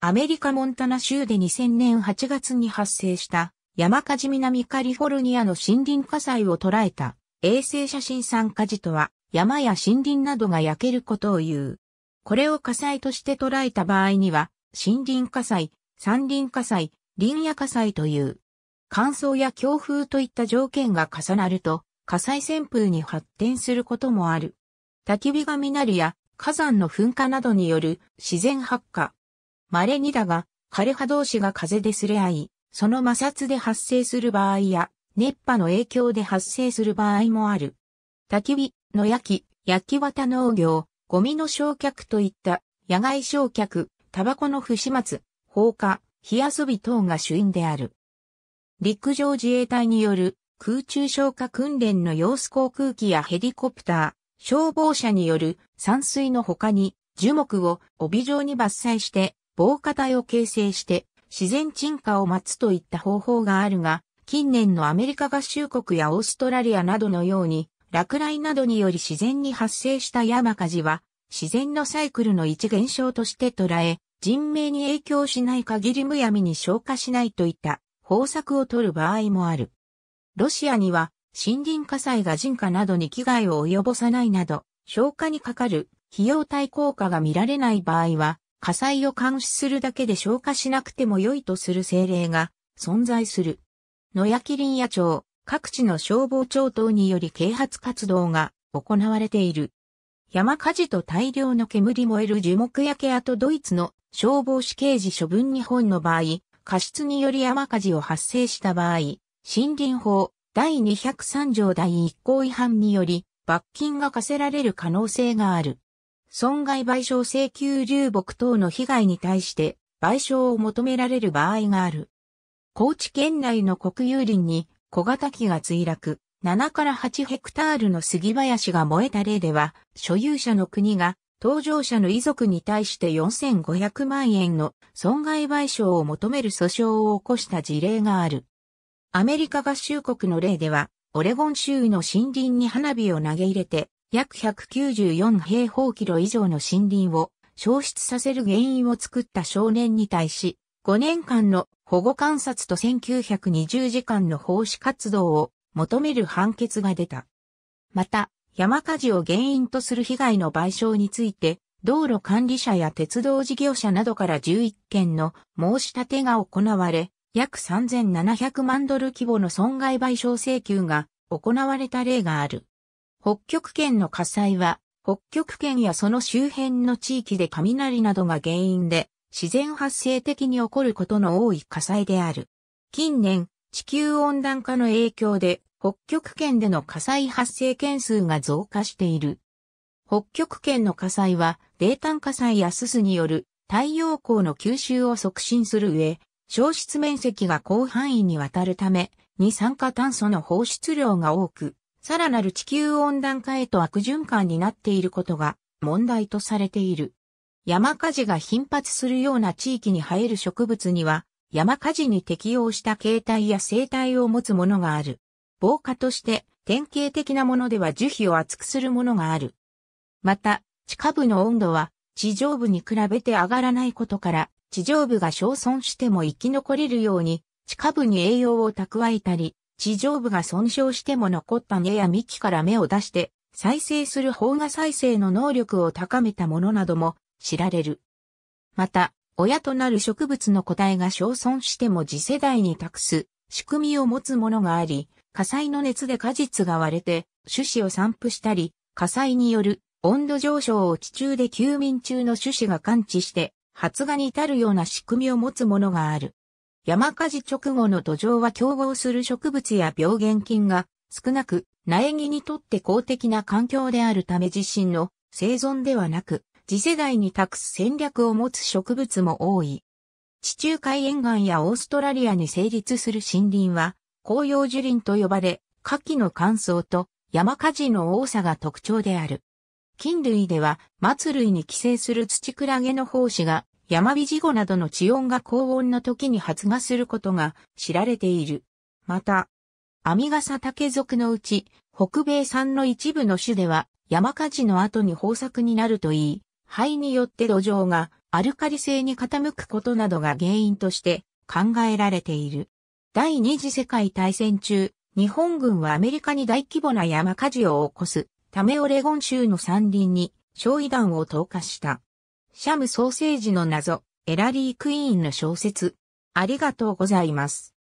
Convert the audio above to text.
アメリカモンタナ州で2000年8月に発生した山火事南カリフォルニアの森林火災を捉えた衛星写真山火事とは山や森林などが焼けることを言う。これを火災として捉えた場合には森林火災、山林火災、林野火災という。乾燥や強風といった条件が重なると火災旋風に発展することもある。焚き火が実なるや火山の噴火などによる自然発火、稀にだが、枯葉同士が風ですれ合い、その摩擦で発生する場合や、熱波の影響で発生する場合もある。焚き火、野焼き、焼き綿農業、ゴミの焼却といった野外焼却、タバコの不始末、放火、火遊び等が主因である。陸上自衛隊による空中消火訓練の様子航空機やヘリコプター、消防車による散水の他に樹木を帯状に伐採して防火帯を形成して自然沈下を待つといった方法があるが、近年のアメリカ合衆国やオーストラリアなどのように、落雷などにより自然に発生した山火事は、自然のサイクルの一現象として捉え、人命に影響しない限りむやみに消化しないといった方策を取る場合もある。ロシアには森林火災が人家などに危害を及ぼさないなど、消火にかかる費用対効果が見られない場合は、火災を監視するだけで消火しなくても良いとする政令が存在する。野焼林野町、各地の消防庁等により啓発活動が行われている。山火事と大量の煙燃える樹木焼け跡ドイツの消防士刑事処分日本の場合、過失により山火事を発生した場合、森林法第203条第1項違反により罰金が課せられる可能性がある。損害賠償請求流木等の被害に対して賠償を求められる場合がある。高知県内の国有林に小型機が墜落、7から8ヘクタールの杉林が燃えた例では、所有者の国が搭乗者の遺族に対して4500万円の損害賠償を求める訴訟を起こした事例がある。アメリカ合衆国の例では、オレゴン州の森林に花火を投げ入れて約194平方キロ以上の森林を消失させる原因を作った少年に対し、5年間の保護観察と1920時間の奉仕活動を求める判決が出た。また、山火事を原因とする被害の賠償について、道路管理者や鉄道事業者などから11件の申し立てが行われ、約3700万ドル規模の損害賠償請求が行われた例がある。北極圏の火災は、北極圏やその周辺の地域で雷などが原因で、自然発生的に起こることの多い火災である。近年、地球温暖化の影響で、北極圏での火災発生件数が増加している。北極圏の火災は、冷炭火災やすすによる太陽光の吸収を促進する上、消失面積が広範囲にわたるため、二酸化炭素の放出量が多く、さらなる地球温暖化へと悪循環になっていることが問題とされている。山火事が頻発するような地域に生える植物には、山火事に適応した形態や生態を持つものがある。防火として典型的なものでは樹皮を厚くするものがある。また、地下部の温度は地上部に比べて上がらないことから、地上部が焼損しても生き残れるように、地下部に栄養を蓄えたり、地上部が損傷しても残った根や幹から芽を出して、再生する方が再生の能力を高めたものなども知られる。また、親となる植物の個体が焼損しても次世代に託す仕組みを持つものがあり、火災の熱で果実が割れて種子を散布したり、火災による温度上昇を地中で休眠中の種子が感知して発芽に至るような仕組みを持つものがある。山火事直後の土壌は競合する植物や病原菌が少なく、苗木にとって公的な環境であるため自身の生存ではなく、次世代に託す戦略を持つ植物も多い。地中海沿岸やオーストラリアに成立する森林は、紅葉樹林と呼ばれ、夏季の乾燥と山火事の多さが特徴である。菌類では、松類に寄生する土クラゲの胞子が山火事後などの地温が高温の時に発芽することが知られている。また、アミガサ竹属のうち、北米産の一部の種では、山火事の後に豊作になるといい、灰によって土壌がアルカリ性に傾くことなどが原因として考えられている。第二次世界大戦中、日本軍はアメリカに大規模な山火事を起こすためオレゴン州の山林に焼夷弾を投下した。シャムソーセージの謎、エラリー・クイーンの小説。ありがとうございます。